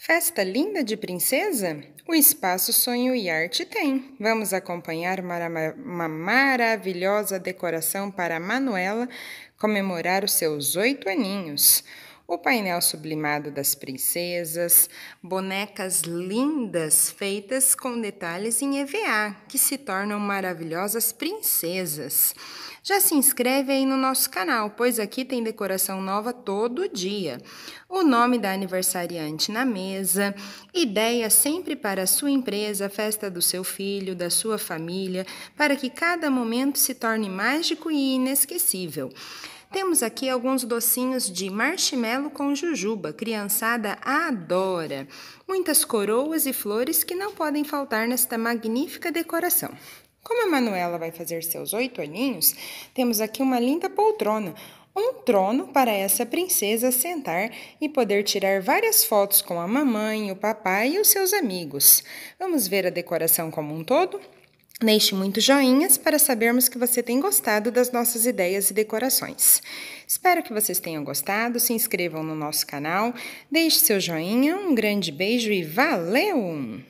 Festa linda de princesa? O Espaço Sonho e Arte tem. Vamos acompanhar uma maravilhosa decoração para a Manuela comemorar os seus oito aninhos o painel sublimado das princesas, bonecas lindas feitas com detalhes em EVA, que se tornam maravilhosas princesas. Já se inscreve aí no nosso canal, pois aqui tem decoração nova todo dia. O nome da aniversariante na mesa, ideia sempre para a sua empresa, festa do seu filho, da sua família, para que cada momento se torne mágico e inesquecível. Temos aqui alguns docinhos de marshmallow com jujuba, criançada adora. Muitas coroas e flores que não podem faltar nesta magnífica decoração. Como a Manuela vai fazer seus oito aninhos, temos aqui uma linda poltrona, um trono para essa princesa sentar e poder tirar várias fotos com a mamãe, o papai e os seus amigos. Vamos ver a decoração como um todo? Deixe muitos joinhas para sabermos que você tem gostado das nossas ideias e decorações. Espero que vocês tenham gostado, se inscrevam no nosso canal, deixe seu joinha, um grande beijo e valeu!